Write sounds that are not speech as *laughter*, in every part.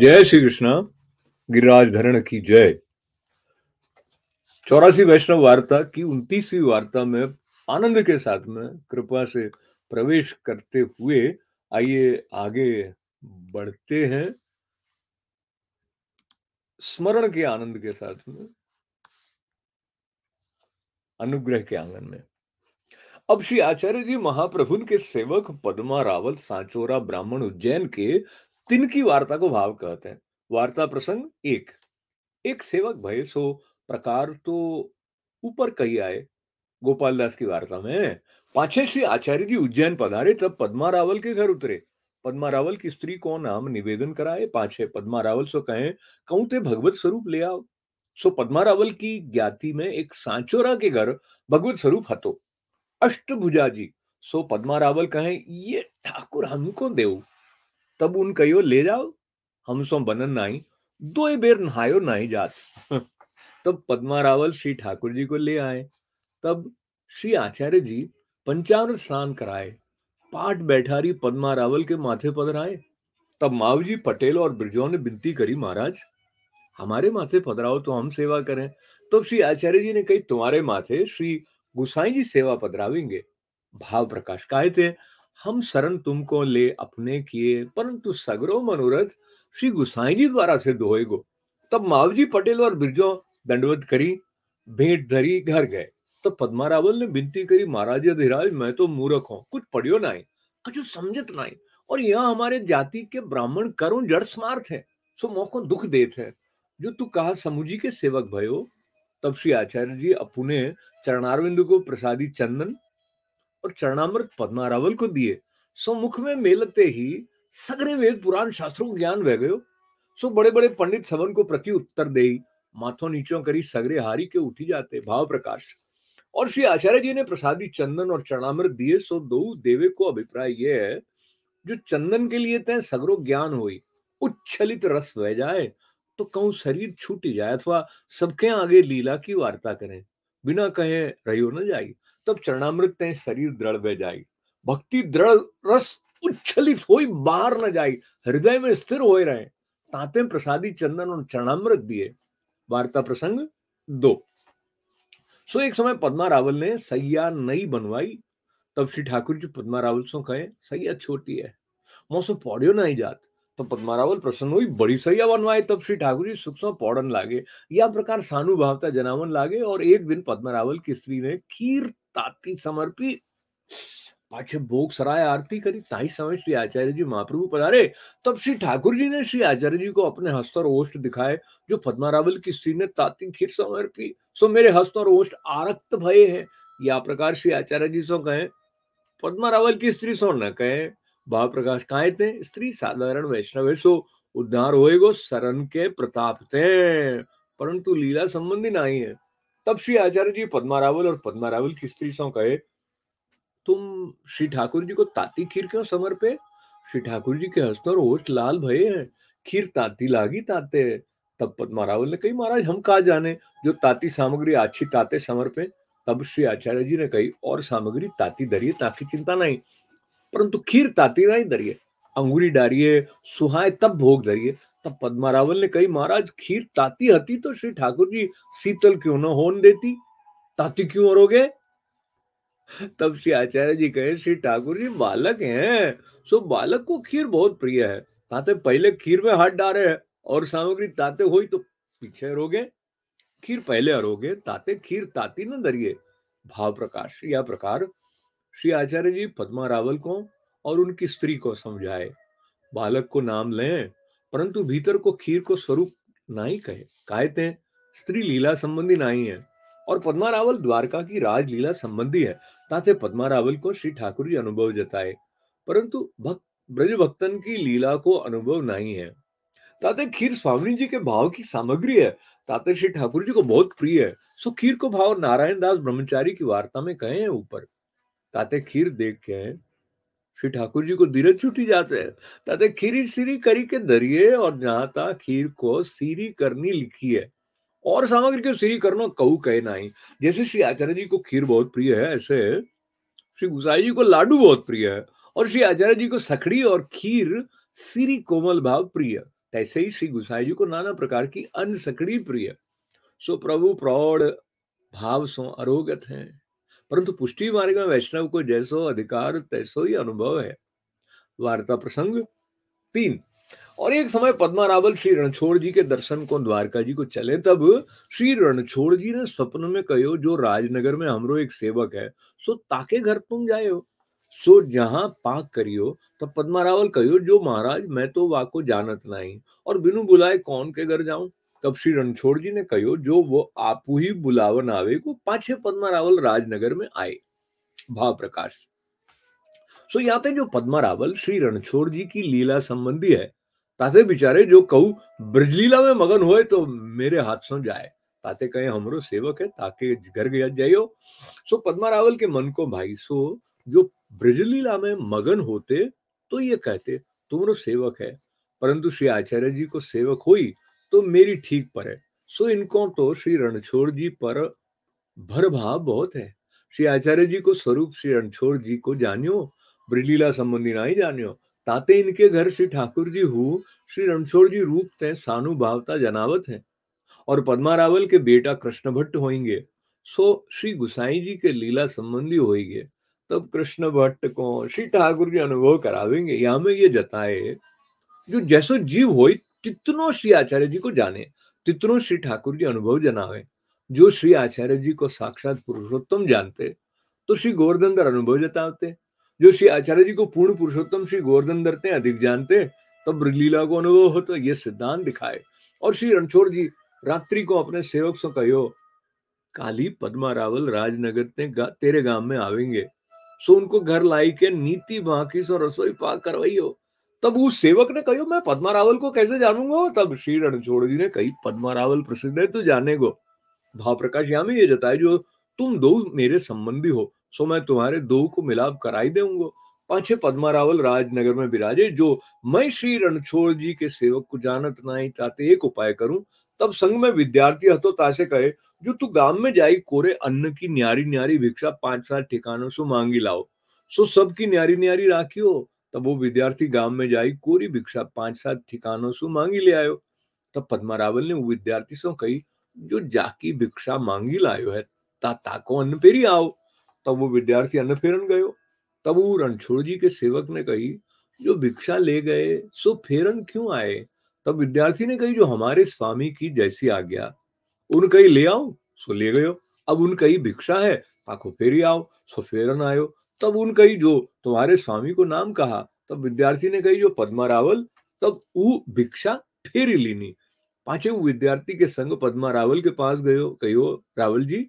जय श्री कृष्णा गिरिराज धरण की जय चौरासी वैष्णव वार्ता की उन्तीसवीं वार्ता में आनंद के साथ में कृपा से प्रवेश करते हुए आइए आगे बढ़ते हैं स्मरण के आनंद के साथ में अनुग्रह के आंगन में अब श्री आचार्य जी महाप्रभु के सेवक पद्मा रावत सांचोरा ब्राह्मण उज्जैन के तिनकी वार्ता को भाव कहते हैं वार्ता प्रसंग एक एक सेवक भय सो प्रकार तो ऊपर कही आए गोपाल दास की वार्ता में पांचे श्री आचार्य जी उज्जैन पधारे तब पद्मा रावल के घर उतरे पद्मा रावल की स्त्री को नाम निवेदन कराए पांचे पद्मा रावल सो कहे कऊ ते भगवत स्वरूप ले आओ सो पद्मा रावल की ज्ञाति में एक सांचोरा के घर भगवत स्वरूप हतो अष्टभुजा जी सो पद्मा रावल कहे ये ठाकुर हमको देव तब उन कहियो ले जाओ हम सो बनन नाही दो ही बेर नहायो नहीं जात तब पद्मा रावल श्री ठाकुर जी को ले आए तब श्री आचार्य जी पंचामृत स्नान कराए पाठ बैठारी पद्मा रावल के माथे पधराए तब मावजी पटेल और बिरजो ने विनती करी महाराज हमारे माथे पधराओ तो हम सेवा करें तब श्री आचार्य जी ने कही तुम्हारे माथे श्री गुसाई जी सेवा पधरावेंगे भाव प्रकाश काहे थे हम शरण तुमको ले अपने किए परंतु सगरो मनोरथ श्री गुसाई जी द्वारा से होए गो तब मावजी पटेल और बिरजो दंडवत करी भेंट धरी घर गए तो पदमा रावल ने विनती करी महाराज अधिराज मैं तो मूर्ख हूँ कुछ पढ़ियो ना कुछ समझत ना और यहाँ हमारे जाति के ब्राह्मण करुण जड़ स्मार्थ है सो मौको दुख देते हैं जो तू कहा समुजी के सेवक भयो तब श्री आचार्य जी अपने चरणारविंद को प्रसादी चंदन और चरणामृत पद्मारावल को दिए सो मुख में मेलते ही सगरे वेद पुराण शास्त्रों को ज्ञान वह गयो सो बड़े बड़े पंडित सवन को प्रति उत्तर दे माथो नीचो करी सगरे हारी के उठी जाते भाव प्रकाश और श्री आचार्य जी ने प्रसादी चंदन और चरणामृत दिए सो दो देवे को अभिप्राय यह है जो चंदन के लिए तय सगरो ज्ञान हुई उच्छलित रस बह जाए तो कहूं शरीर छूट जाए अथवा सबके आगे लीला की वार्ता करें बिना कहे रही न जाए तब चरणामृत ते शरीर दृढ़ बह जाए भक्ति दृढ़ रस उच्छलित हो बाहर न जाए हृदय में स्थिर हो रहे ताते प्रसादी चंदन और चरणामृत दिए वार्ता प्रसंग दो सो एक समय पद्मा रावल ने सैया नई बनवाई तब श्री ठाकुर जी पद्मा रावल सो कहे सैया छोटी है मौसम पौड़ियों नहीं जात तो प्रसन्न हुई बड़ी બડી સૈયા तब श्री ठाकुर जी सुख पौड़न लागे या प्रकार सानुभावता जनावन लागे और एक दिन पद्मरावल की स्त्री ने खीर ताती समर्पी पाछे भोग सराय आरती करी ताई समय श्री आचार्य जी महाप्रभु पधारे तब श्री ठाकुर जी ने श्री आचार्य जी को अपने हस्त और ओष्ठ दिखाए जो पद्मरावल की स्त्री ने ताती खीर समर्पी सो मेरे हस्त और ओष्ठ आरक्त भय है या प्रकार श्री आचार्य जी सो कहे पद्मरावल की स्त्री सो न कहे भाव प्रकाश साधारण वैष्णव है सो उद्धार होएगो शरण के प्रताप थे परंतु लीला संबंधी नहीं है तब श्री आचार्य जी पद्मावल रावल और पद्मावल रावल की स्त्री सौ कहे तुम श्री ठाकुर जी को ताती खीर क्यों समर्पे श्री ठाकुर जी के हस्त और ओठ लाल भये है खीर ताती लागी ताते तब पद्मावल ने कही महाराज हम कहा जाने जो ताती सामग्री अच्छी ताते समर्पे तब श्री आचार्य जी ने कही और सामग्री ताती धरिए ताकि चिंता नहीं परंतु खीर ताती ही धरिए अंगूरी डारिये सुहाय तब भोग धरिए तब पद्मा ने कही महाराज खीर ताती हती तो श्री ठाकुर जी शीतल क्यों न होन देती ताती क्यों और तब श्री आचार्य जी कहे श्री ठाकुर जी बालक हैं सो बालक को खीर बहुत प्रिय है ताते पहले खीर में हाथ डाले है और सामग्री ताते हो तो पीछे रोगे खीर पहले अरोगे ताते खीर ताती न दरिए भाव प्रकाश या प्रकार श्री आचार्य जी पद्मा रावल को और उनकी स्त्री को समझाए बालक को नाम लें परंतु भीतर को खीर को स्वरूप ना ही कहे कायते स्त्री लीला संबंधी ना ही है और पद्मा रावल द्वारका की राज लीला संबंधी है ताते पद्मा रावल को श्री ठाकुर जी अनुभव जताए परंतु भक्त ब्रज भक्तन की लीला को अनुभव नहीं है ताते खीर स्वामी जी के भाव की सामग्री है ताते श्री ठाकुर जी को बहुत प्रिय है सो खीर को भाव नारायण दास ब्रह्मचारी की वार्ता में कहे हैं ऊपर ताते खीर देख के श्री ठाकुर जी को धीरज छुट्टी जाते हैं ताते खीरी सीरी करी के धरिए और जहां ता खीर को सीरी करनी लिखी है और सामग्री क्यों सीरी करना कहू कहे ही जैसे श्री आचार्य जी को खीर बहुत प्रिय है ऐसे श्री गुसाई जी को लाडू बहुत प्रिय है और श्री आचार्य जी को सखड़ी और खीर सीरी कोमल भाव प्रिय तैसे ही श्री गुसाई जी को नाना प्रकार की अन्न सखड़ी प्रिय सो प्रभु प्रौढ़ भाव सो अरोगत हैं परंतु पुष्टि मार्ग में वैष्णव को जैसो अधिकार तैसो ही अनुभव है वार्ता प्रसंग तीन और एक समय पद्मा रावल श्री रणछोड़ जी के दर्शन को द्वारका जी को चले तब श्री रणछोड़ जी ने स्वप्न में कहो जो राजनगर में हमरो एक सेवक है सो ताके घर तुम जायो सो जहां पाक करियो तब पद्मा रावल कहो जो महाराज मैं तो वाको जानत नहीं और बिनु बुलाए कौन के घर जाऊं तब श्री रणछोड़ जी ने कहो जो वो आप ही बुलावन आवे को पाछे पद्मा रावल राजनगर में आए भाव प्रकाश सो यहाँ जो पद्मा रावल श्री रणछोड़ जी की लीला संबंधी है ताते बिचारे जो कहू ब्रजलीला में मगन हुए तो मेरे हाथ से जाए ताते कहे हमरो सेवक है ताके घर गया जाइयो सो पद्मा रावल के मन को भाई सो जो ब्रजलीला में मगन होते तो ये कहते तुमरो सेवक है परंतु श्री आचार्य जी को सेवक हुई तो मेरी ठीक पर है सो इनको तो श्री रणछोड़ जी पर भर भाव बहुत है श्री आचार्य जी को स्वरूप श्री रणछोड़ जी को जानियो ब्रिलीला संबंधी ना ही जानियो ताते इनके घर श्री ठाकुर जी हु श्री रणछोड़ जी रूप ते सानु भावता जनावत है और पदमा रावल के बेटा कृष्ण भट्ट होंगे सो श्री गुसाई जी के लीला संबंधी होंगे तब कृष्ण भट्ट को श्री ठाकुर जी अनुभव करावेंगे या में ये जताए जो जैसो जीव हो कितनों श्री आचार्य जी को जाने कितनों श्री ठाकुर जी अनुभव जनावे जो श्री आचार्य जी को साक्षात पुरुषोत्तम जानते तो श्री गोवर्धनधर अनुभव जताते जो श्री आचार्य जी को पूर्ण पुरुषोत्तम श्री गोवर्धनधर ते अधिक जानते तो लीला को अनुभव हो तो ये सिद्धांत दिखाए और श्री रणछोड़ जी रात्रि को अपने सेवक से कहो काली पद्मा रावल राजनगर ते गा, तेरे गांव में आवेंगे सो उनको घर लाई के नीति बाकी सो रसोई पाक करवाई हो तब उस सेवक ने कहो मैं पद्मा रावल को कैसे जानूंगा तब श्री रणछोड़ जी ने कही पद्मा रावल प्रसिद्ध है तो जाने गो भाव प्रकाश यामी ये जताए जो तुम दो मेरे संबंधी हो सो मैं तुम्हारे दो को मिलाप कराई देऊंगा पांचे पद्मा रावल राजनगर में विराजे जो मैं श्री रणछोड़ जी के सेवक को जानत नहीं चाहते एक उपाय करूं तब संघ में विद्यार्थी हतो ताशे कहे जो तू गांव में जाई कोरे अन्न की न्यारी न्यारी भिक्षा पांच सात ठिकानों से मांगी लाओ सो सबकी न्यारी न्यारी राखी हो तब तो वो विद्यार्थी गांव में जाई कोरी भिक्षा पांच सात ठिकानों से मांगी ले आयो तब तो पद्मा रावल ने विद्यार्थी से कही जो जाकी भिक्षा मांगी लायो है ता ताको अन्न फेरी आओ तब तो वो विद्यार्थी अन्न फेरन गयो तब वो रणछोड़ जी के सेवक ने कही जो भिक्षा ले गए सो फेरन क्यों आए तब विद्यार्थी ने कही जो हमारे स्वामी की जैसी आ गया उन कही ले आओ सो ले गयो अब उन कही भिक्षा है ताको फेरी आओ सो फेरन आयो तब उन कही जो तुम्हारे स्वामी को नाम कहा तब विद्यार्थी ने कही जो पद्मा रावल तब ऊ भिक्षा फेरी लीनी पांचे विद्यार्थी के संग पद्मा रावल के पास गयो कही रावल जी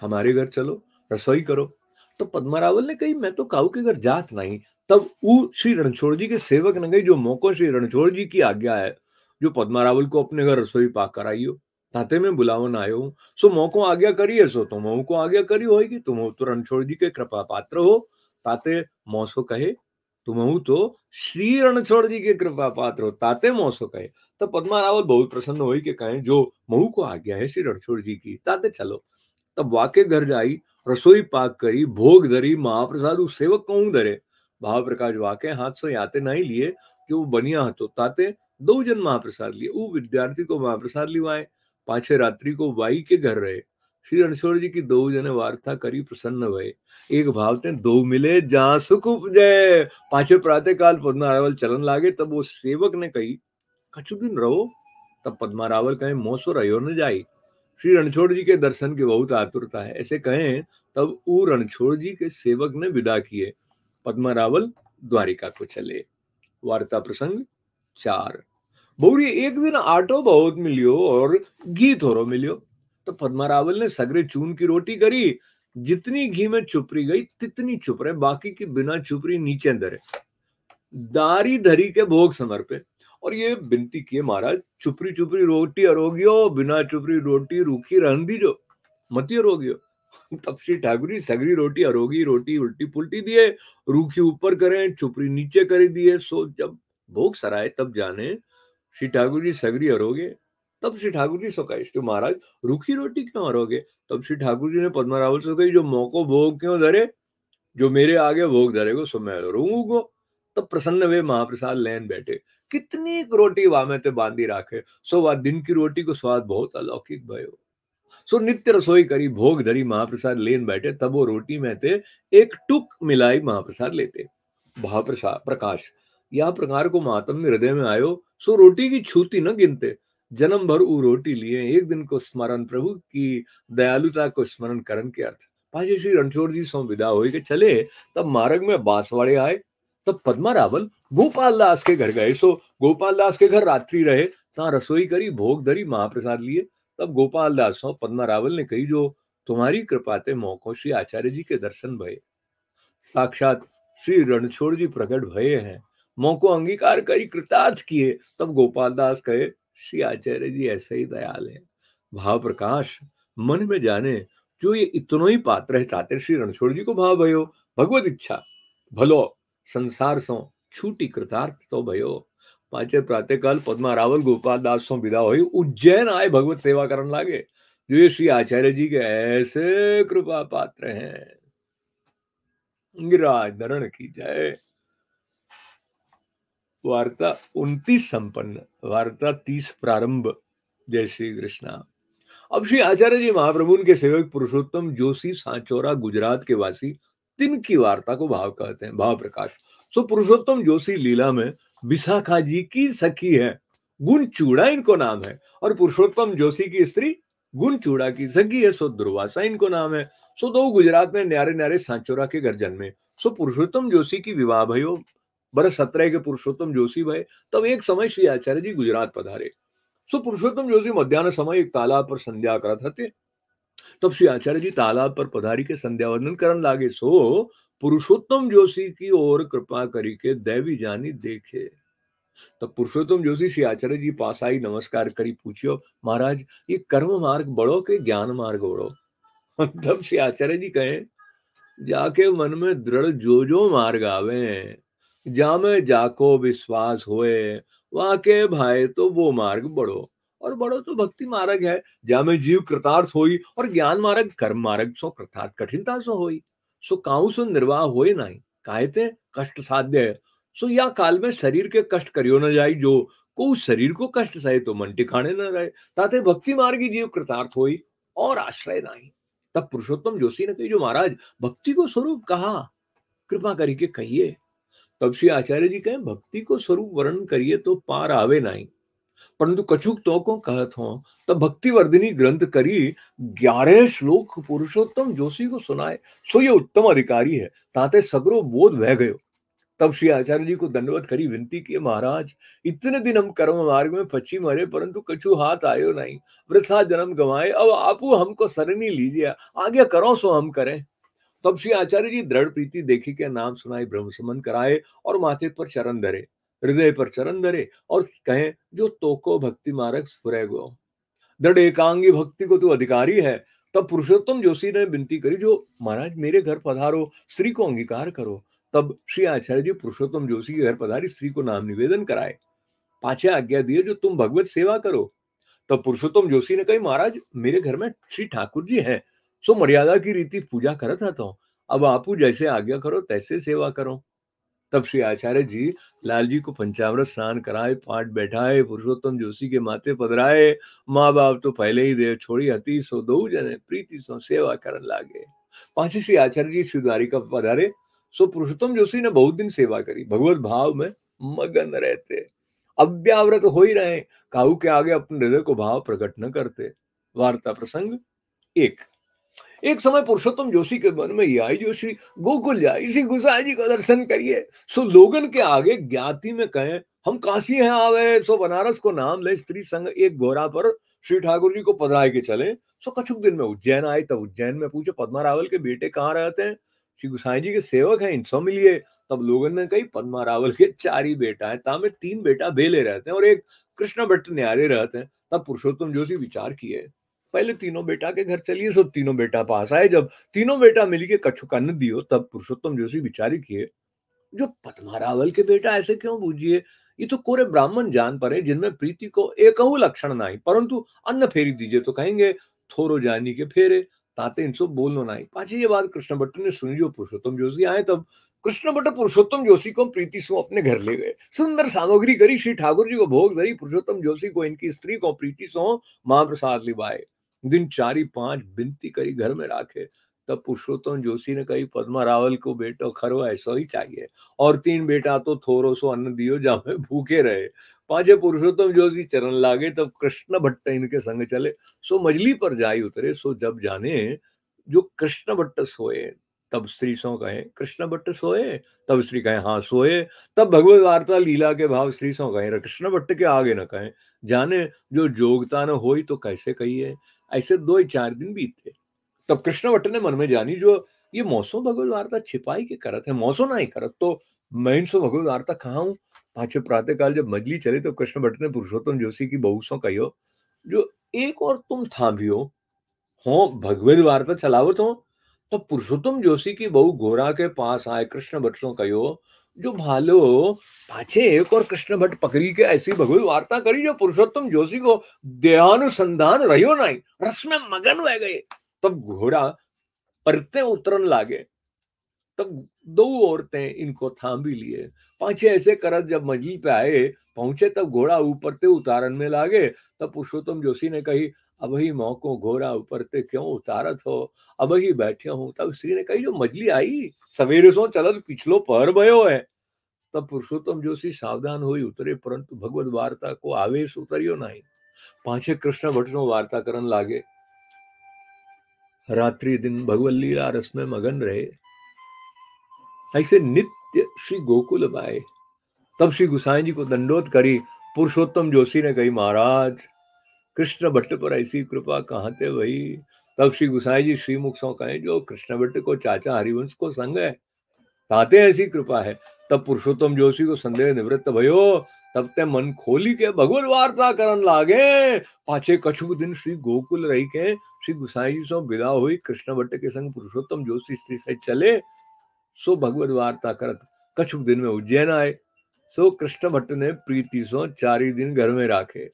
हमारे घर चलो रसोई करो तो पद्मा रावल ने कही मैं तो काऊ के घर जात नहीं तब ऊ श्री रणछोड़ जी के सेवक ने गई जो मौको श्री रणछोड़ जी की आज्ञा है जो पद्मा रावल को अपने घर रसोई पाक कराइयो ताते में बुलावन आयो આવ્યો सो मौको आज्ञा करिए सो तो मऊ को आज्ञा करी होगी तुम तो जी के कृपा पात्र हो ताते मौसो कहे तुम तो श्री रणछोड़ जी के कृपा पात्र हो ताते मौसो कहे तो पद्मा रावत बहुत प्रसन्न हुई कहे जो महू को आज्ञा है श्री रणछोड़ जी की ताते चलो तब वाके घर जाई रसोई पाक करी भोग धरी महाप्रसाद उस सेवक को धरे भाव प्रकाश वाके हाथ से याते नहीं लिए कि वो बनिया तो ताते दो जन महाप्रसाद लिए वो विद्यार्थी को महाप्रसाद लिवाए पाछे रात्रि को बाई के घर रहे श्री रणछोड़ जी की दो जने वार्ता करी प्रसन्न भय एक भावते दो मिले जहां सुख उपजय पाछे प्रातः काल पद्मारावल चलन लागे तब वो सेवक ने कही कछु दिन रहो तब रावल कहे मोसो रहो न जाई श्री रणछोड़ जी के दर्शन की बहुत आतुरता है ऐसे कहें तब ऊ रणछोड़ जी के सेवक ने विदा किए पद्मा रावल द्वारिका को चले वार्ता प्रसंग चार બહુરી एक दिन आटो बहुत मिलियो और घी थोड़ो मिलियो तो पद्मा रावल ने सगरे चून की रोटी करी जितनी घी में चुपरी गई तितनी चुप रहे बाकी की बिना चुपरी नीचे धरे दारी धरी के भोग समर्पे और ये विनती किए महाराज चुपरी चुपरी रोटी अरोगियो बिना चुपरी रोटी रूखी रहन दीजो मती अरोगियो *laughs* तब श्री सगरी रोटी अरोगी रोटी उल्टी पुल्टी दिए रूखी ऊपर करें चुपरी नीचे कर दिए सो जब भोग सराय तब जाने श्री ठाकुर जी सगरी हरोगे तब श्री ठाकुर जी सोकाइश तो महाराज रूखी रोटी क्यों हरोगे तब श्री ठाकुर जी ने पदमा रावल से कही जो मौको भोग क्यों धरे जो मेरे आगे भोग धरेगो सो मैं रोऊंगो तब प्रसन्न वे महाप्रसाद लेन बैठे कितनी रोटी वामे ते बांधी राखे सो वह दिन की रोटी को स्वाद बहुत अलौकिक भयो सो नित्य रसोई करी भोग धरी महाप्रसाद लेन बैठे तब वो रोटी में थे एक टुक मिलाई महाप्रसाद लेते भाव प्रकाश या प्रकार को मातम में हृदय में आयो सो रोटी की छूती न गिनते जन्म भर ऊ रोटी लिए एक दिन को स्मरण प्रभु की दयालुता को स्मरण करण के अर्थ पाजे श्री रणछोड़ जी सो विदा हो चले तब मार्ग में बांसवाड़े आए तब पद्मा रावल गोपाल दास के घर गए सो गोपाल दास के घर रात्रि रहे तहाँ रसोई करी भोग धरी महाप्रसाद लिए तब गोपाल दास पद्मा रावल ने कही जो तुम्हारी कृपा ते मौको श्री आचार्य जी के दर्शन भये साक्षात श्री रणछोड़ जी प्रकट भये हैं मोह को अंगीकार करी कृतार्थ किए तब गोपाल दास कहे श्री आचार्य जी ऐसे ही दयाल है भाव प्रकाश मन में जाने जो ये इतनो ही पात्र है चाहते श्री रणछोड़ जी को भाव भयो भगवत इच्छा भलो संसार सो छूटी कृतार्थ तो भयो पांचे प्रातः काल पद्मा रावल गोपाल दास सो विदा हुई उज्जैन आए भगवत सेवा करने लागे जो ये श्री आचार्य जी के ऐसे कृपा पात्र हैं गिराज धरण की जय वार्ता उनतीस संपन्न वार्ता तीस प्रारंभ जय श्री कृष्णा अब श्री आचार्य जी महाप्रभु के सेवक पुरुषोत्तम जोशी सांचोरा गुजरात के वासी तीन की वार्ता को भाव कहते हैं भाव प्रकाश सो पुरुषोत्तम जोशी लीला में विशाखा जी की सखी है गुण चूड़ा इनको नाम है और पुरुषोत्तम जोशी की स्त्री गुण चूड़ा की सखी है सो दुर्वासा इनको नाम है सो दो गुजरात में न्यारे न्यारे सांचोरा के घर जन्मे सो पुरुषोत्तम जोशी की विवाह भयो बरस सत्रह के पुरुषोत्तम जोशी भय तब एक समय श्री आचार्य जी गुजरात पधारे सो पुरुषोत्तम जोशी मध्यान्ह समय एक तालाब पर संध्या करत हते तब श्री आचार्य जी तालाब पर पधारी के संध्या वंदन करन लागे सो पुरुषोत्तम जोशी की ओर कृपा करी के दैवी जानी देखे तब पुरुषोत्तम जोशी श्री आचार्य जी पास आई नमस्कार करी पूछियो महाराज ये कर्म मार्ग बड़ो के ज्ञान मार्ग बड़ो तब श्री आचार्य जी कहे जाके मन में दृढ़ जो जो मार्ग आवे जाम जाको विश्वास होए वाके भाई तो वो मार्ग बड़ो और बड़ो तो भक्ति मार्ग है जामे जीव कृतार्थ होई और ज्ञान मार्ग कर्म मार्ग सो कृतार्थ कठिनता सो हो सो काउ सो निर्वाह हो नहीं कायते कष्ट साध्य है सो या काल में शरीर के कष्ट करियो न जाए जो को शरीर को कष्ट सहे तो मन टिकाने न रहे ताते भक्ति मार्ग जीव कृतार्थ हो और आश्रय नहीं तब पुरुषोत्तम जोशी ने कही जो महाराज भक्ति को स्वरूप कहा कृपा करके कहिए तब श्री आचार्य जी कहें भक्ति को स्वरूप वर्णन करिए तो पार आवे नाई परंतु कछुक तो को कहत हो तब भक्ति वर्धिनी ग्रंथ करी ग्यारह श्लोक पुरुषोत्तम जोशी को सुनाए सो ये उत्तम अधिकारी है ताते सगरो बोध वह गयो तब श्री आचार्य जी को दंडवत करी विनती किए महाराज इतने दिन हम कर्म मार्ग में फची मरे परंतु कछु हाथ आयो नहीं वृथा जन्म गवाए अब आपू हमको सरनी लीजिए आगे करो सो हम करें तब श्री आचार्य जी दृढ़ प्रीति देखी के नाम सुनाई ब्रह्म कराए और माथे पर चरण धरे हृदय पर चरण धरे और कहे जो तोको भक्ति मारक स्फुरे गो दृढ़ एकांगी भक्ति को तू अधिकारी है तब पुरुषोत्तम जोशी ने विनती करी जो महाराज मेरे घर पधारो स्त्री को अंगीकार करो तब श्री आचार्य जी पुरुषोत्तम जोशी के घर पधारी स्त्री को नाम निवेदन कराए पाचे आज्ञा दिए जो तुम भगवत सेवा करो तब पुरुषोत्तम जोशी ने कही महाराज मेरे घर में श्री ठाकुर जी हैं सो मर्यादा की रीति पूजा करता था हूँ अब आप जैसे आज्ञा करो तैसे सेवा करो तब श्री आचार्य जी लाल जी को पंचावृत स्नान कराए पाठ बैठाए पुरुषोत्तम जोशी के माथे पधराए माँ बाप तो पहले ही देव छोड़ी हती सो दो जने प्रीति सो सेवा कर लागे पांच श्री आचार्य जी श्री द्वारिका पधारे सो पुरुषोत्तम जोशी ने बहुत दिन सेवा करी भगवत भाव में मगन रहते अव्यावृत हो ही रहे काहू के आगे अपने हृदय को भाव प्रकट न करते वार्ता प्रसंग एक एक समय पुरुषोत्तम जोशी के मन में यह आई जोशी गोकुल जाए इसी गुसाई जी का दर्शन करिए सो लोगन के आगे ज्ञाति में कहें हम काशी हैं गए सो बनारस को नाम ले स्त्री संग एक घोरा पर श्री ठाकुर जी को पधरा के चले सो कछुक दिन में उज्जैन आए तब उज्जैन में पूछे पद्मा रावल के बेटे कहाँ रहते हैं श्री गुसाई जी के सेवक हैं सब मिलिए तब लोगन ने कही पद्मा रावल के चार ही बेटा है तामे तीन बेटा बेले रहते हैं और एक कृष्ण भट्ट न्यारे रहते हैं तब पुरुषोत्तम जोशी विचार किए पहले तीनों बेटा के घर चलिए सो तीनों बेटा पास आए जब तीनों बेटा मिल के कछु कन्न दियो तब पुरुषोत्तम जोशी विचारी किए जो रावल के बेटा ऐसे क्यों बूझिए ये तो कोरे ब्राह्मण जान पर है जिनमें प्रीति को एक लक्षण नहीं परंतु अन्न फेरी दीजिए तो कहेंगे थोरो जानी के फेरे ताते इन सब ना ही पाची ये बात कृष्ण भट्ट ने सुनी जो पुरुषोत्तम जोशी आए तब कृष्ण भट्ट पुरुषोत्तम जोशी को प्रीति सु अपने घर ले गए सुंदर सामग्री करी श्री ठाकुर जी को भोग धरी पुरुषोत्तम जोशी को इनकी स्त्री को प्रीति सो महाप्रसाद लिवाए दिन चार ही पांच बिनती करी घर में राखे तब पुरुषोत्तम जोशी ने कही पद्मा रावल को बेटो खरो ऐसा ही चाहिए और तीन बेटा तो थोरो सो अन्न दियो जामे भूखे रहे पांचे पुरुषोत्तम जोशी चरण लागे तब कृष्ण भट्ट इनके संग चले सो मजली पर जाई उतरे सो जब जाने जो कृष्ण भट्ट सोए तब स्त्री सो कहे कृष्ण भट्ट सोए तब स्त्री कहे हाँ सोए तब भगवत वार्ता लीला के भाव स्त्री सो कहे कृष्ण भट्ट के आगे न कहे जाने जो जोगता न हो तो कैसे है ऐसे दो चार दिन बीत थे तब भट्ट ने मन में जानी जो ये मौसम भगवत वार्ता छिपाई के करत है मौसम ही करत तो मैं सो भगवत वार्ता कहा हूँ पांचवे प्रातः काल जब मजली चली तो कृष्ण भट्ट ने पुरुषोत्तम जोशी की बहू सो कहो जो एक और तुम था भी हो भगवत वार्ता चलावत हो तो पुरुषोत्तम जोशी की बहु घोरा के पास आए कृष्ण भट्टों कहो जो भालो पाछे एक और कृष्ण भट्ट पकड़ी के ऐसी भगवी वार्ता करी जो पुरुषोत्तम जोशी को देहानुसंधान रहियो नहीं रस में मगन हो गए तब घोड़ा परते उतरन लागे तब दो औरतें इनको थाम भी लिए पांचे ऐसे करत जब मंजिल पे आए पहुंचे तब घोड़ा ऊपर ते उतारन में लागे तब पुरुषोत्तम जोशी ने कही अब ही मौको घोरा ऊपर ते क्यों उतारत हो अब ही बैठे हूं तब स्त्री ने कही जो मजली आई सवेरे सो चलत पिछलो पहर भयो है तब पुरुषोत्तम जोशी सावधान हुई उतरे परंतु भगवत वार्ता को आवेश उतरियो नहीं पांचे कृष्ण भट्ट नो वार्ता करन लागे रात्रि दिन भगवत लीला रस में मगन रहे ऐसे नित्य श्री गोकुल बाए तब श्री गुसाई जी को दंडोत करी पुरुषोत्तम जोशी ने कही महाराज कृष्ण भट्ट पर ऐसी कृपा कहाँ थे वही तब श्री गुसाई जी श्रीमुख सौ कहे जो कृष्ण भट्ट को चाचा हरिवंश को संग है ताते ऐसी कृपा है तब पुरुषोत्तम जोशी को संदेह निवृत्त भयो तब ते मन खोली के भगवत वार्ता करन लागे पाचे कछु दिन श्री गोकुल रही के श्री गुसाई जी सो विदा हुई कृष्ण भट्ट के संग पुरुषोत्तम जोशी श्री से चले सो भगवत वार्ता करत कछु दिन में उज्जैन आए सो कृष्ण भट्ट ने प्रीति सो चार दिन घर में राखे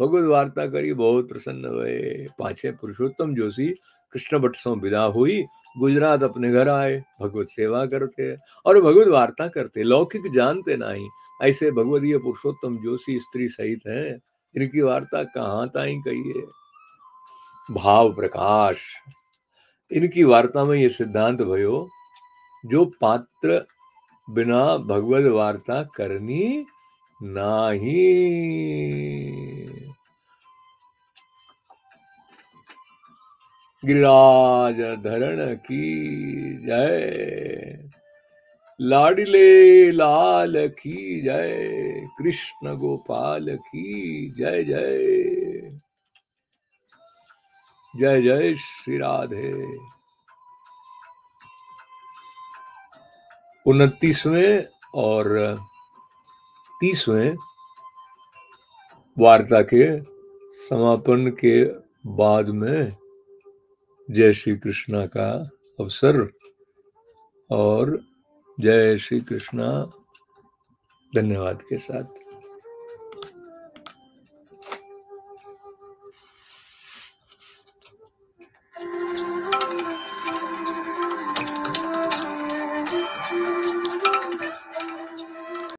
भगवत वार्ता करी बहुत प्रसन्न हुए पांचे पुरुषोत्तम जोशी कृष्ण भट्ट सो विदा हुई गुजरात अपने घर आए भगवत सेवा करते और भगवत वार्ता करते लौकिक जानते नहीं ऐसे भगवदीय पुरुषोत्तम जोशी स्त्री सहित हैं इनकी वार्ता कहाँ ताई कही भाव प्रकाश इनकी वार्ता में ये सिद्धांत भयो जो पात्र बिना भगवत वार्ता करनी नाही गिरिराज धरण की जय लाडिले लाल की जय कृष्ण गोपाल की जय जय जय जय श्री राधे उनतीसवें और तीसवें वार्ता के समापन के बाद में जय श्री कृष्णा का अवसर और जय श्री कृष्णा धन्यवाद के साथ